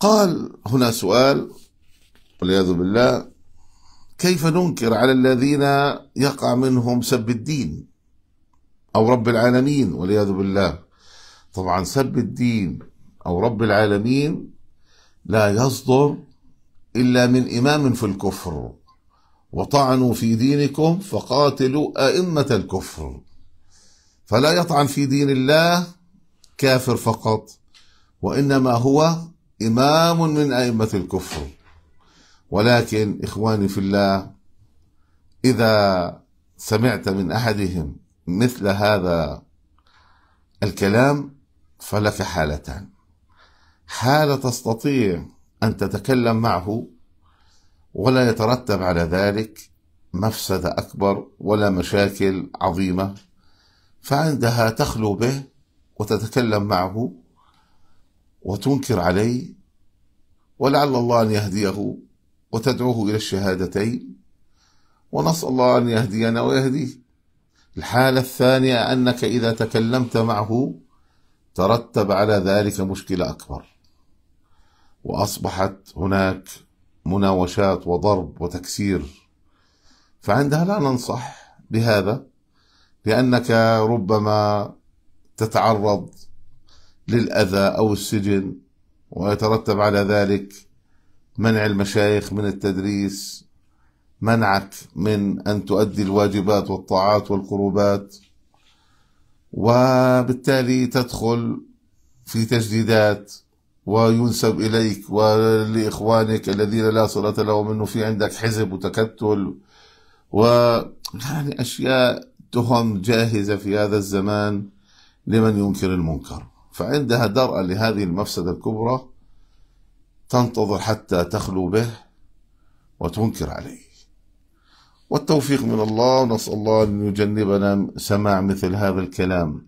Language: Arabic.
قال هنا سؤال والعياذ بالله كيف ننكر على الذين يقع منهم سب الدين أو رب العالمين والعياذ بالله طبعا سب الدين أو رب العالمين لا يصدر إلا من إمام في الكفر وطعنوا في دينكم فقاتلوا أئمة الكفر فلا يطعن في دين الله كافر فقط وإنما هو إمام من أئمة الكفر ولكن إخواني في الله إذا سمعت من أحدهم مثل هذا الكلام فلك حالتان حالة تستطيع أن تتكلم معه ولا يترتب على ذلك مفسدة أكبر ولا مشاكل عظيمة فعندها تخلو به وتتكلم معه وتنكر عليه ولعل الله أن يهديه وتدعوه إلى الشهادتين ونسأل الله أن يهدينا ويهديه الحالة الثانية أنك إذا تكلمت معه ترتب على ذلك مشكلة أكبر وأصبحت هناك مناوشات وضرب وتكسير فعندها لا ننصح بهذا لأنك ربما تتعرض للأذى أو السجن ويترتب على ذلك منع المشايخ من التدريس منعك من أن تؤدي الواجبات والطاعات والقربات وبالتالي تدخل في تجديدات وينسب إليك ولإخوانك الذين لا صلة لهم أنه في عندك حزب وتكتل و يعني أشياء تهم جاهزة في هذا الزمان لمن ينكر المنكر فعندها درء لهذه المفسدة الكبرى تنتظر حتى تخلو به وتنكر عليه والتوفيق من الله نسأل الله أن يجنبنا سماع مثل هذا الكلام